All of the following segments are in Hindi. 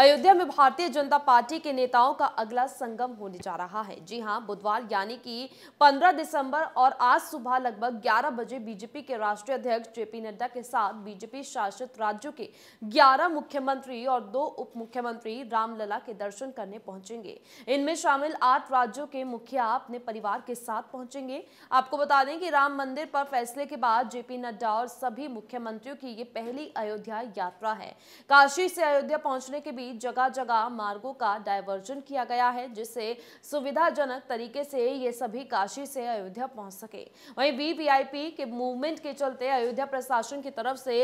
अयोध्या में भारतीय जनता पार्टी के नेताओं का अगला संगम होने जा रहा है जी हां बुधवार यानी कि 15 दिसंबर और आज सुबह लगभग 11 बजे बीजेपी के राष्ट्रीय अध्यक्ष जेपी नड्डा के साथ बीजेपी शासित राज्यों के 11 मुख्यमंत्री और दो उप मुख्यमंत्री रामलला के दर्शन करने पहुंचेंगे इनमें शामिल आठ राज्यों के मुखिया अपने परिवार के साथ पहुंचेंगे आपको बता दें कि राम मंदिर पर फैसले के बाद जेपी नड्डा और सभी मुख्यमंत्रियों की ये पहली अयोध्या यात्रा है काशी से अयोध्या पहुंचने के भी जगह जगह मार्गों का डायवर्जन किया गया है जिससे सुविधाजनक तरीके से ये सभी काशी से अयोध्या पहुंच सके वहीं वीवीआईपी के मूवमेंट के चलते अयोध्या प्रशासन की तरफ से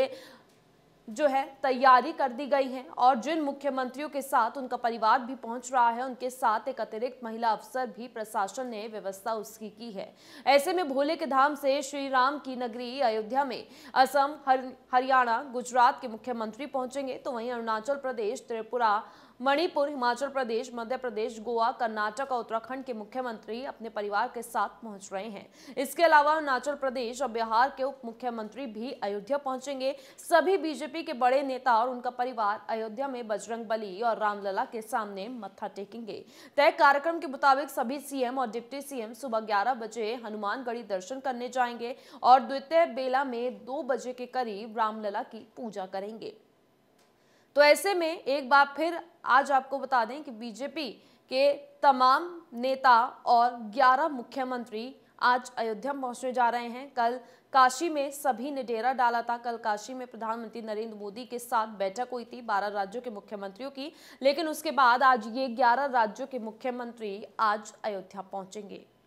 जो है तैयारी कर दी गई है और जिन मुख्यमंत्रियों के साथ उनका परिवार भी पहुंच रहा है उनके साथ एक अतिरिक्त महिला अफसर भी प्रशासन ने व्यवस्था उसकी की है ऐसे में भोले के धाम से श्री राम की नगरी अयोध्या में असम हर, हरियाणा गुजरात के मुख्यमंत्री पहुंचेंगे तो वहीं अरुणाचल प्रदेश त्रिपुरा मणिपुर हिमाचल प्रदेश मध्य प्रदेश गोवा कर्नाटक और उत्तराखंड के मुख्यमंत्री अपने परिवार के साथ पहुंच रहे हैं इसके अलावा अरुणाचल प्रदेश और बिहार के उप मुख्यमंत्री भी अयोध्या पहुंचेंगे सभी बीजेपी के बड़े नेता और उनका परिवार अयोध्या में बजरंग बली और रामलला के सामने मत्था टेकेंगे तय कार्यक्रम के मुताबिक सभी सीएम और डिप्टी सीएम सुबह ग्यारह बजे हनुमानगढ़ी दर्शन करने जाएंगे और द्वितीय बेला में दो बजे के करीब रामलला की पूजा करेंगे तो ऐसे में एक बार फिर आज आपको बता दें कि बीजेपी के तमाम नेता और 11 मुख्यमंत्री आज अयोध्या पहुंचने जा रहे हैं कल काशी में सभी ने डेरा डाला था कल काशी में प्रधानमंत्री नरेंद्र मोदी के साथ बैठक हुई थी 12 राज्यों के मुख्यमंत्रियों की लेकिन उसके बाद आज ये 11 राज्यों के मुख्यमंत्री आज अयोध्या पहुंचेंगे